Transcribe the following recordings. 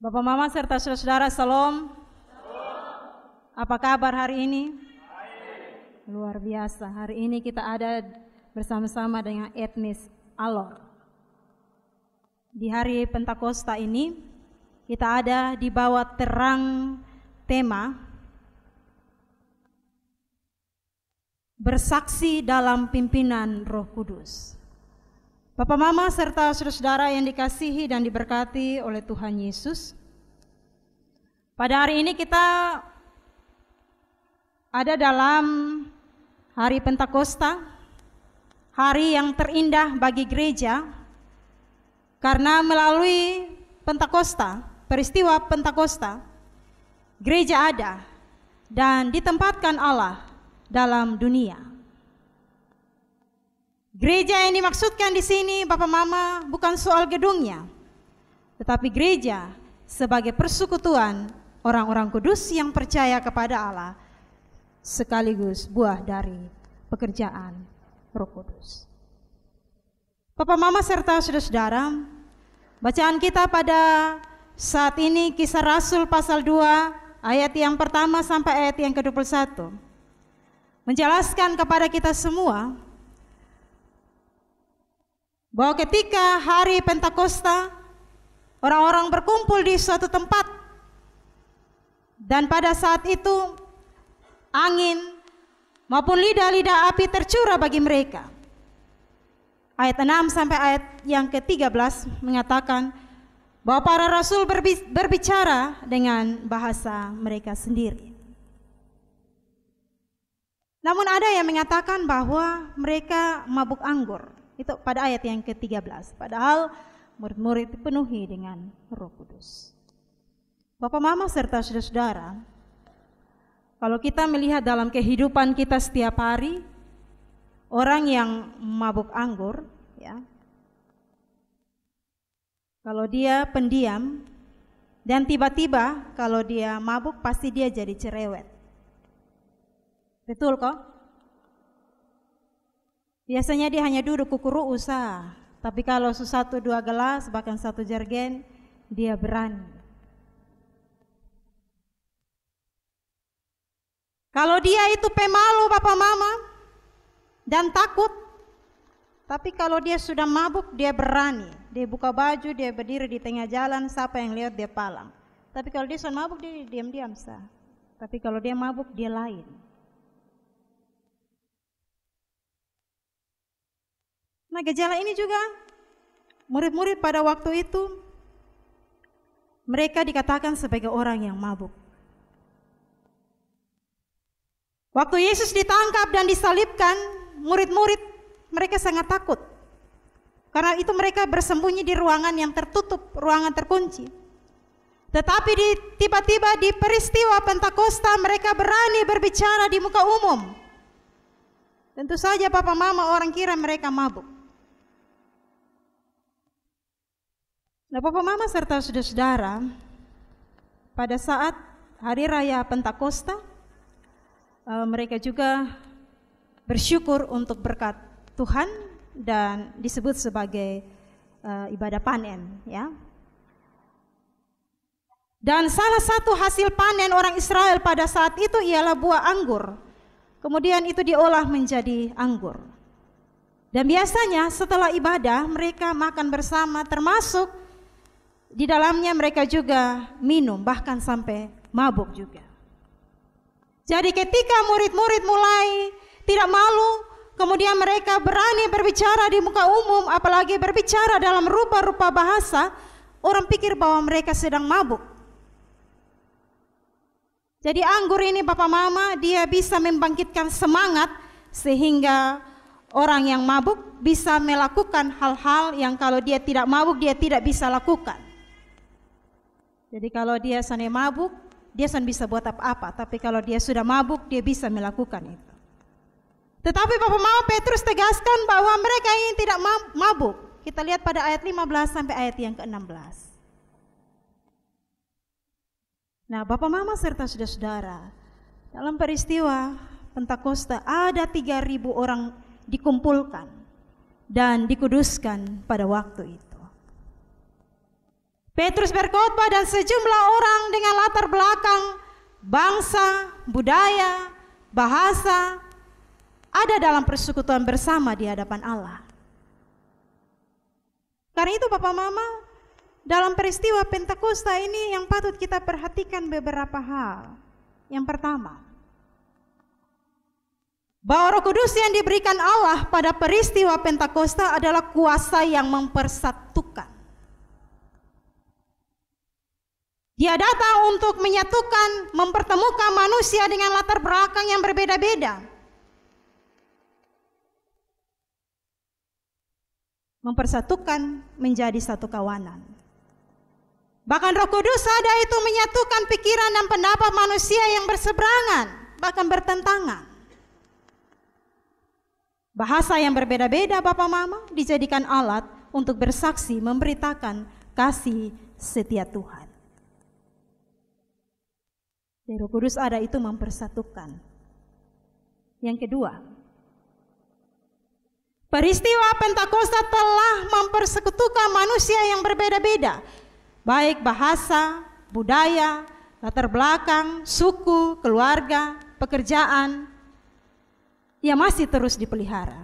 Bapak Mama serta saudara-saudara salam. Apa kabar hari ini? Luar biasa. Hari ini kita ada bersama-sama dengan etnis Alor. Di hari Pentakosta ini kita ada di bawah terang tema bersaksi dalam pimpinan Roh Kudus. Bapak Mama serta saudara-saudara yang dikasihi dan diberkati oleh Tuhan Yesus. Pada hari ini kita ada dalam hari Pentakosta, hari yang terindah bagi gereja karena melalui Pentakosta, peristiwa Pentakosta, gereja ada dan ditempatkan Allah dalam dunia. Gereja yang dimaksudkan di sini Bapak Mama bukan soal gedungnya, tetapi gereja sebagai persekutuan orang-orang kudus yang percaya kepada Allah sekaligus buah dari pekerjaan Roh Kudus. Bapak Mama serta saudara-saudara, bacaan kita pada saat ini kisah Rasul pasal 2 ayat yang pertama sampai ayat yang ke-21 menjelaskan kepada kita semua bahwa ketika hari Pentakosta orang-orang berkumpul di suatu tempat dan pada saat itu angin maupun lidah-lidah api tercurah bagi mereka. Ayat 6 sampai ayat yang ke-13 mengatakan bahwa para rasul berbicara dengan bahasa mereka sendiri. Namun ada yang mengatakan bahwa mereka mabuk anggur. Itu pada ayat yang ke-13. Padahal murid-murid dipenuhi dengan Roh Kudus. Bapak Mama serta saudara-saudara, kalau kita melihat dalam kehidupan kita setiap hari, orang yang mabuk anggur, ya, kalau dia pendiam dan tiba-tiba kalau dia mabuk pasti dia jadi cerewet. Betul kok? Biasanya dia hanya duduk kukuru usah, tapi kalau satu dua gelas bahkan satu jergen dia berani. Kalau dia itu pemalu bapak mama dan takut, tapi kalau dia sudah mabuk dia berani, dia buka baju, dia berdiri di tengah jalan, siapa yang lihat dia palang. Tapi kalau dia sudah mabuk dia diam-diam sah. Tapi kalau dia mabuk dia lain. Nah gejala ini juga murid-murid pada waktu itu mereka dikatakan sebagai orang yang mabuk. Waktu Yesus ditangkap dan disalibkan, murid-murid mereka sangat takut. Karena itu mereka bersembunyi di ruangan yang tertutup, ruangan terkunci. Tetapi di, tiba-tiba di peristiwa Pentakosta mereka berani berbicara di muka umum. Tentu saja papa mama orang kira mereka mabuk. Nah, Bapak Mama serta saudara-saudara, pada saat hari raya Pentakosta, eh, mereka juga bersyukur untuk berkat Tuhan dan disebut sebagai eh, ibadah panen, ya. Dan salah satu hasil panen orang Israel pada saat itu ialah buah anggur. Kemudian itu diolah menjadi anggur. Dan biasanya setelah ibadah mereka makan bersama termasuk di dalamnya mereka juga minum bahkan sampai mabuk juga. Jadi ketika murid-murid mulai tidak malu, kemudian mereka berani berbicara di muka umum, apalagi berbicara dalam rupa-rupa bahasa, orang pikir bahwa mereka sedang mabuk. Jadi anggur ini Bapak Mama, dia bisa membangkitkan semangat sehingga orang yang mabuk bisa melakukan hal-hal yang kalau dia tidak mabuk dia tidak bisa lakukan. Jadi kalau dia sana mabuk, dia sana bisa buat apa-apa. Tapi kalau dia sudah mabuk, dia bisa melakukan itu. Tetapi Bapak Mama Petrus tegaskan bahwa mereka ini tidak mabuk. Kita lihat pada ayat 15 sampai ayat yang ke-16. Nah, Bapak Mama serta saudara-saudara, dalam peristiwa Pentakosta ada 3000 orang dikumpulkan dan dikuduskan pada waktu itu. Petrus berkhotbah dan sejumlah orang dengan latar belakang bangsa, budaya, bahasa ada dalam persekutuan bersama di hadapan Allah. Karena itu Bapak Mama, dalam peristiwa Pentakosta ini yang patut kita perhatikan beberapa hal. Yang pertama, bahwa Roh Kudus yang diberikan Allah pada peristiwa Pentakosta adalah kuasa yang mempersatukan. Dia datang untuk menyatukan, mempertemukan manusia dengan latar belakang yang berbeda-beda. Mempersatukan menjadi satu kawanan. Bahkan Roh Kudus ada itu menyatukan pikiran dan pendapat manusia yang berseberangan, bahkan bertentangan. Bahasa yang berbeda-beda Bapak Mama dijadikan alat untuk bersaksi memberitakan kasih setia Tuhan. Jadi roh kudus ada itu mempersatukan. Yang kedua, peristiwa Pentakosta telah mempersekutukan manusia yang berbeda-beda. Baik bahasa, budaya, latar belakang, suku, keluarga, pekerjaan, yang masih terus dipelihara.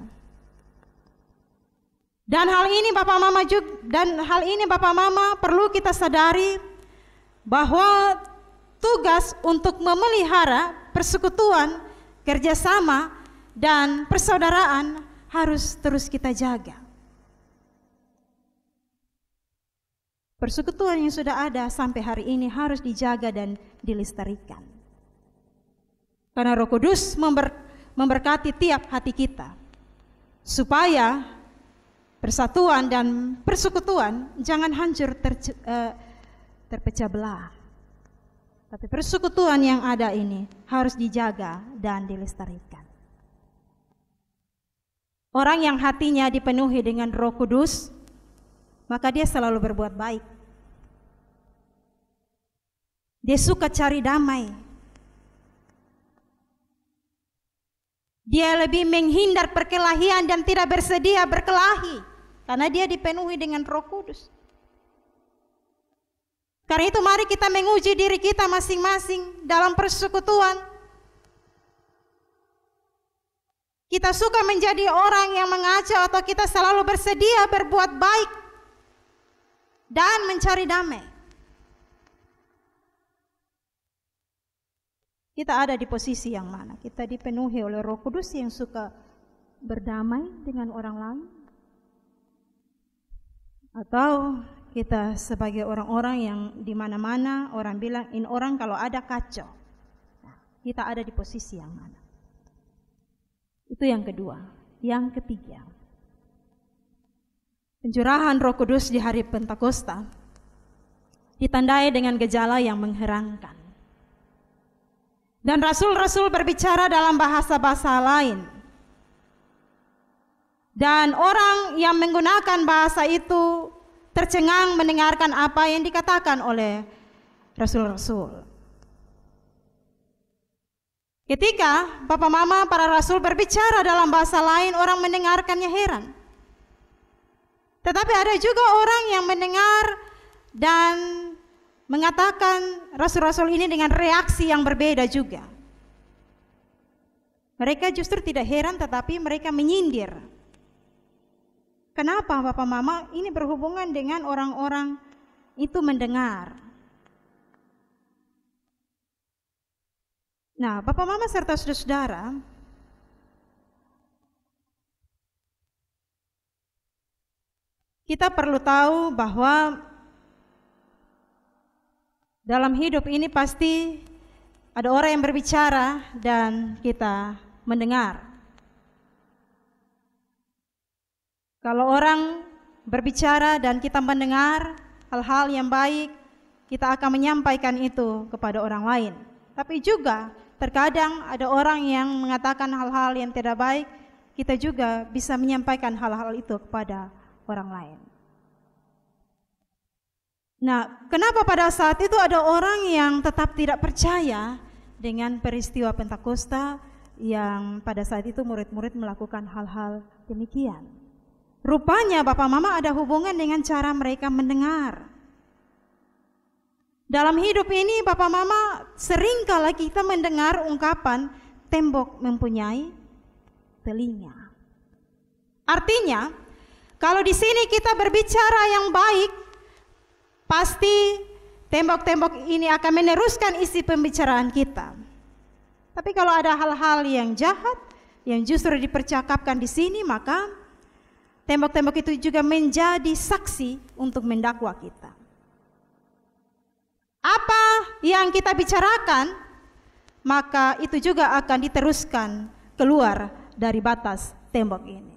Dan hal ini Bapak Mama juga dan hal ini Bapak Mama perlu kita sadari bahwa tugas untuk memelihara persekutuan, kerjasama, dan persaudaraan harus terus kita jaga. Persekutuan yang sudah ada sampai hari ini harus dijaga dan dilestarikan. Karena Roh Kudus member, memberkati tiap hati kita. Supaya persatuan dan persekutuan jangan hancur ter, eh, terpecah belah. Tapi persekutuan yang ada ini harus dijaga dan dilestarikan. Orang yang hatinya dipenuhi dengan Roh Kudus, maka dia selalu berbuat baik. Dia suka cari damai. Dia lebih menghindar perkelahian dan tidak bersedia berkelahi karena dia dipenuhi dengan Roh Kudus. Karena itu mari kita menguji diri kita masing-masing dalam persekutuan. Kita suka menjadi orang yang mengacau atau kita selalu bersedia berbuat baik dan mencari damai. Kita ada di posisi yang mana? Kita dipenuhi oleh Roh Kudus yang suka berdamai dengan orang lain atau kita sebagai orang-orang yang di mana-mana orang bilang in orang kalau ada kacau. kita ada di posisi yang mana? Itu yang kedua. Yang ketiga. Pencurahan Roh Kudus di hari Pentakosta ditandai dengan gejala yang mengherankan. Dan rasul-rasul berbicara dalam bahasa-bahasa lain. Dan orang yang menggunakan bahasa itu tercengang mendengarkan apa yang dikatakan oleh rasul-rasul. Ketika bapak mama para rasul berbicara dalam bahasa lain, orang mendengarkannya heran. Tetapi ada juga orang yang mendengar dan mengatakan rasul-rasul ini dengan reaksi yang berbeda juga. Mereka justru tidak heran tetapi mereka menyindir Kenapa Bapak Mama? Ini berhubungan dengan orang-orang itu mendengar. Nah, Bapak Mama serta saudara-saudara, kita perlu tahu bahwa dalam hidup ini pasti ada orang yang berbicara dan kita mendengar. Kalau orang berbicara dan kita mendengar hal-hal yang baik, kita akan menyampaikan itu kepada orang lain. Tapi juga terkadang ada orang yang mengatakan hal-hal yang tidak baik, kita juga bisa menyampaikan hal-hal itu kepada orang lain. Nah, kenapa pada saat itu ada orang yang tetap tidak percaya dengan peristiwa Pentakosta yang pada saat itu murid-murid melakukan hal-hal demikian? Rupanya Bapak Mama ada hubungan dengan cara mereka mendengar. Dalam hidup ini Bapak Mama sering kala kita mendengar ungkapan tembok mempunyai telinga. Artinya, kalau di sini kita berbicara yang baik, pasti tembok-tembok ini akan meneruskan isi pembicaraan kita. Tapi kalau ada hal-hal yang jahat yang justru dipercakapkan di sini, maka Tembok-tembok itu juga menjadi saksi untuk mendakwa kita. Apa yang kita bicarakan, maka itu juga akan diteruskan keluar dari batas tembok ini.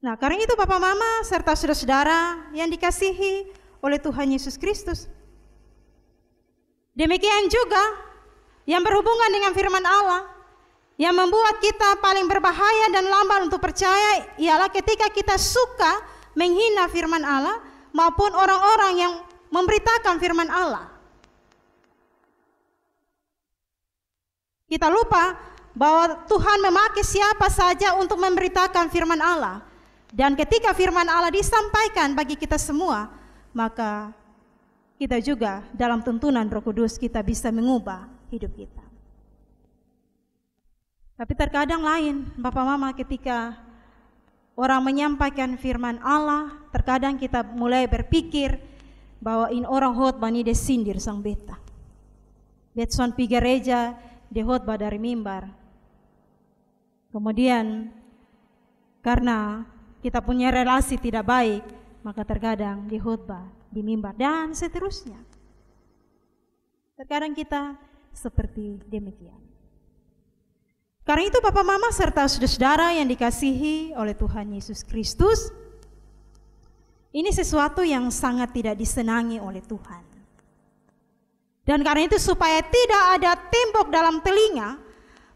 Nah, karena itu Bapak Mama serta saudara-saudara yang dikasihi oleh Tuhan Yesus Kristus. Demikian juga yang berhubungan dengan firman Allah, yang membuat kita paling berbahaya dan lambat untuk percaya ialah ketika kita suka menghina firman Allah maupun orang-orang yang memberitakan firman Allah. Kita lupa bahwa Tuhan memakai siapa saja untuk memberitakan firman Allah. Dan ketika firman Allah disampaikan bagi kita semua, maka kita juga dalam tuntunan Roh Kudus kita bisa mengubah hidup kita. Tapi terkadang lain, Bapak Mama ketika orang menyampaikan firman Allah, terkadang kita mulai berpikir bahwa in orang khotbah bani desindir sang beta. That's one gereja di khotbah dari mimbar. Kemudian karena kita punya relasi tidak baik, maka terkadang di khutbah, di mimbar dan seterusnya. Terkadang kita seperti demikian. Karena itu Bapak Mama serta saudara-saudara yang dikasihi oleh Tuhan Yesus Kristus, ini sesuatu yang sangat tidak disenangi oleh Tuhan. Dan karena itu supaya tidak ada tembok dalam telinga,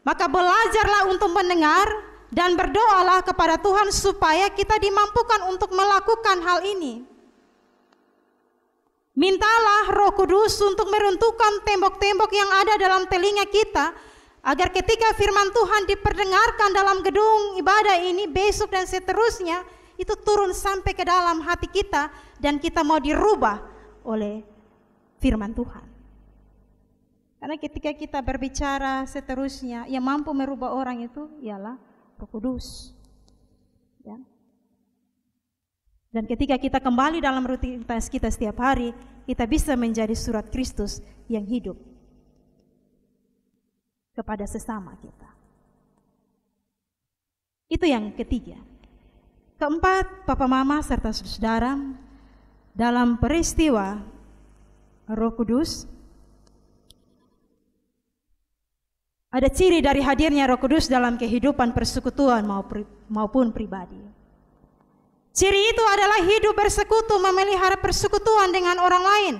maka belajarlah untuk mendengar dan berdoalah kepada Tuhan supaya kita dimampukan untuk melakukan hal ini. Mintalah Roh Kudus untuk meruntuhkan tembok-tembok yang ada dalam telinga kita Agar ketika firman Tuhan diperdengarkan dalam gedung ibadah ini besok dan seterusnya, itu turun sampai ke dalam hati kita dan kita mau dirubah oleh firman Tuhan. Karena ketika kita berbicara seterusnya, yang mampu merubah orang itu ialah Roh Kudus. Ya. Dan ketika kita kembali dalam rutinitas kita setiap hari, kita bisa menjadi surat Kristus yang hidup kepada sesama kita. Itu yang ketiga. Keempat, papa mama serta saudara dalam peristiwa Roh Kudus ada ciri dari hadirnya Roh Kudus dalam kehidupan persekutuan maupun pribadi. Ciri itu adalah hidup bersekutu memelihara persekutuan dengan orang lain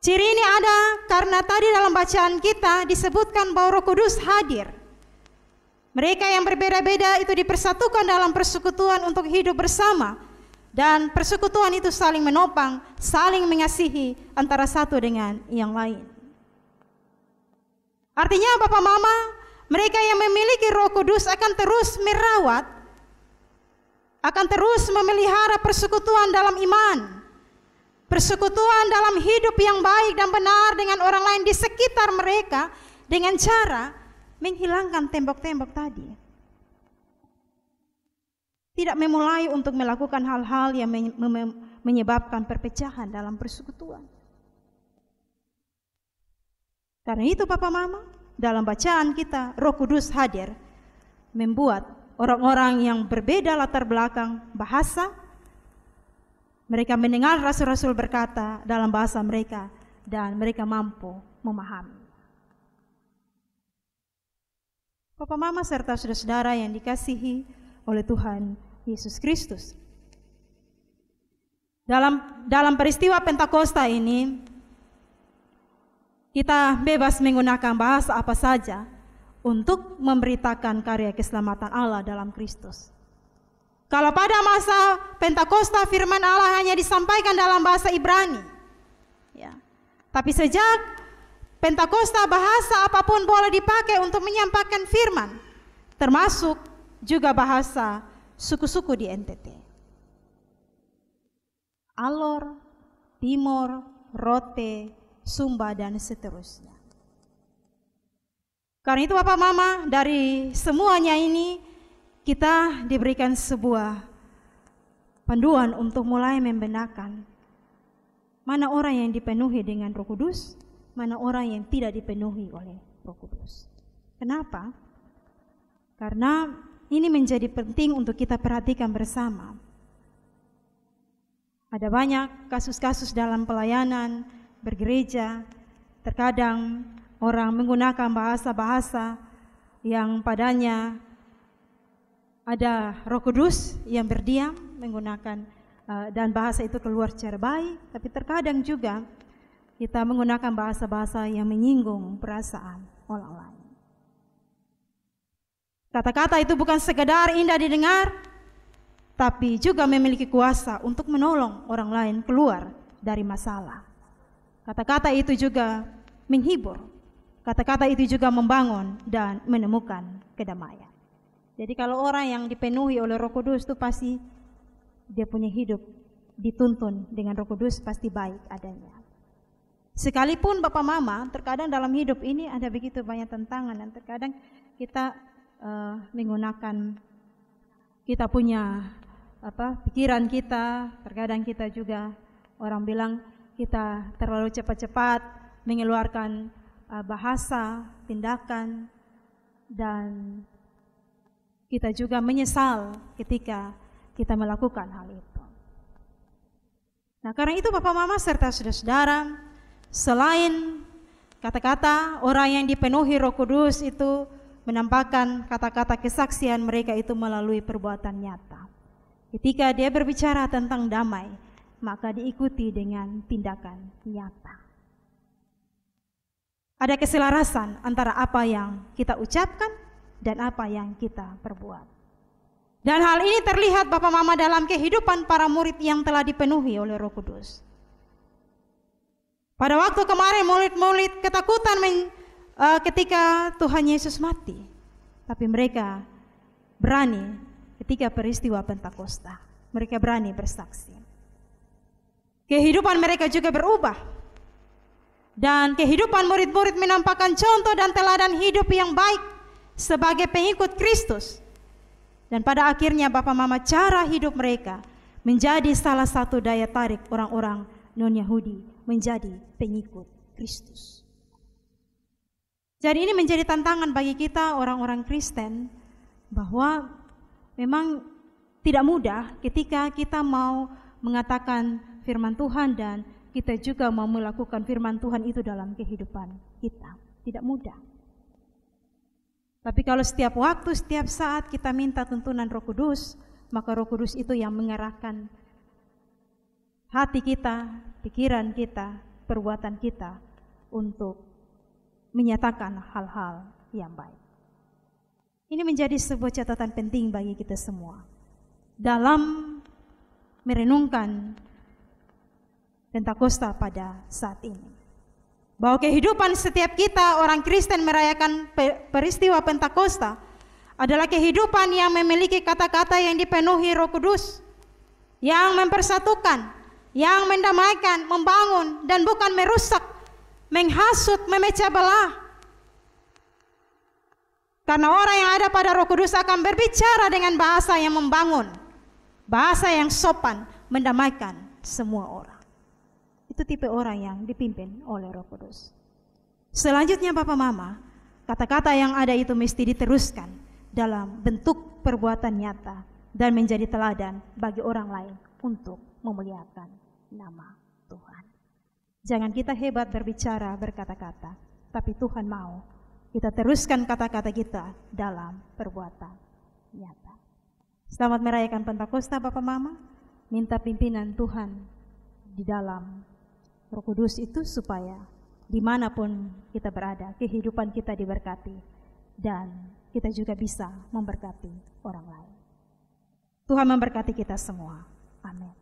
Ciri ini ada karena tadi dalam bacaan kita disebutkan bahwa Roh Kudus hadir. Mereka yang berbeda-beda itu dipersatukan dalam persekutuan untuk hidup bersama dan persekutuan itu saling menopang, saling mengasihi antara satu dengan yang lain. Artinya Bapak Mama, mereka yang memiliki Roh Kudus akan terus merawat akan terus memelihara persekutuan dalam iman Persekutuan dalam hidup yang baik dan benar dengan orang lain di sekitar mereka dengan cara menghilangkan tembok-tembok tadi. Tidak memulai untuk melakukan hal-hal yang menyebabkan perpecahan dalam persekutuan. Karena itu Papa Mama, dalam bacaan kita Roh Kudus hadir membuat orang-orang yang berbeda latar belakang bahasa, mereka mendengar rasul-rasul berkata dalam bahasa mereka dan mereka mampu memahami. Bapak Mama serta saudara-saudara yang dikasihi oleh Tuhan Yesus Kristus. Dalam dalam peristiwa Pentakosta ini kita bebas menggunakan bahasa apa saja untuk memberitakan karya keselamatan Allah dalam Kristus. Kalau pada masa Pentakosta firman Allah hanya disampaikan dalam bahasa Ibrani. Ya. Tapi sejak Pentakosta bahasa apapun boleh dipakai untuk menyampaikan firman. Termasuk juga bahasa suku-suku di NTT. Alor, Timor, Rote, Sumba, dan seterusnya. Karena itu Bapak Mama dari semuanya ini kita diberikan sebuah panduan untuk mulai membenarkan mana orang yang dipenuhi dengan Roh Kudus, mana orang yang tidak dipenuhi oleh Roh Kudus. Kenapa? Karena ini menjadi penting untuk kita perhatikan bersama. Ada banyak kasus-kasus dalam pelayanan, bergereja, terkadang orang menggunakan bahasa-bahasa yang padanya ada Roh Kudus yang berdiam menggunakan eh, dan bahasa itu keluar secara baik, tapi terkadang juga kita menggunakan bahasa-bahasa yang menyinggung perasaan orang lain. Kata-kata itu bukan sekadar indah didengar, tapi juga memiliki kuasa untuk menolong orang lain keluar dari masalah. Kata-kata itu juga menghibur. Kata-kata itu juga membangun dan menemukan kedamaian. Jadi kalau orang yang dipenuhi oleh Roh Kudus itu pasti dia punya hidup dituntun dengan Roh Kudus pasti baik adanya. Sekalipun Bapak Mama, terkadang dalam hidup ini ada begitu banyak tantangan dan terkadang kita uh, menggunakan kita punya apa pikiran kita, terkadang kita juga orang bilang kita terlalu cepat-cepat mengeluarkan uh, bahasa, tindakan dan kita juga menyesal ketika kita melakukan hal itu. Nah, karena itu Bapak Mama serta saudara-saudara, selain kata-kata orang yang dipenuhi Roh Kudus itu menampakkan kata-kata kesaksian mereka itu melalui perbuatan nyata. Ketika dia berbicara tentang damai, maka diikuti dengan tindakan nyata. Ada keselarasan antara apa yang kita ucapkan dan apa yang kita perbuat. Dan hal ini terlihat Bapak Mama dalam kehidupan para murid yang telah dipenuhi oleh Roh Kudus. Pada waktu kemarin murid-murid ketakutan men, uh, ketika Tuhan Yesus mati, tapi mereka berani ketika peristiwa Pentakosta. Mereka berani bersaksi. Kehidupan mereka juga berubah. Dan kehidupan murid-murid menampakkan contoh dan teladan hidup yang baik sebagai pengikut Kristus. Dan pada akhirnya Bapak Mama cara hidup mereka menjadi salah satu daya tarik orang-orang non-Yahudi menjadi pengikut Kristus. Jadi ini menjadi tantangan bagi kita orang-orang Kristen bahwa memang tidak mudah ketika kita mau mengatakan firman Tuhan dan kita juga mau melakukan firman Tuhan itu dalam kehidupan kita. Tidak mudah. Tapi kalau setiap waktu, setiap saat kita minta tuntunan Roh Kudus, maka Roh Kudus itu yang mengarahkan hati kita, pikiran kita, perbuatan kita untuk menyatakan hal-hal yang baik. Ini menjadi sebuah catatan penting bagi kita semua. Dalam merenungkan Pentakosta pada saat ini bahwa kehidupan setiap kita orang Kristen merayakan peristiwa Pentakosta adalah kehidupan yang memiliki kata-kata yang dipenuhi Roh Kudus yang mempersatukan, yang mendamaikan, membangun dan bukan merusak, menghasut, memecah belah. Karena orang yang ada pada Roh Kudus akan berbicara dengan bahasa yang membangun, bahasa yang sopan, mendamaikan semua orang. Itu tipe orang yang dipimpin oleh Roh Kudus. Selanjutnya Bapak Mama, kata-kata yang ada itu mesti diteruskan dalam bentuk perbuatan nyata dan menjadi teladan bagi orang lain untuk memuliakan nama Tuhan. Jangan kita hebat berbicara berkata-kata, tapi Tuhan mau kita teruskan kata-kata kita dalam perbuatan nyata. Selamat merayakan Pentakosta Bapak Mama. Minta pimpinan Tuhan di dalam Roh Kudus itu supaya dimanapun kita berada, kehidupan kita diberkati dan kita juga bisa memberkati orang lain. Tuhan memberkati kita semua. Amin.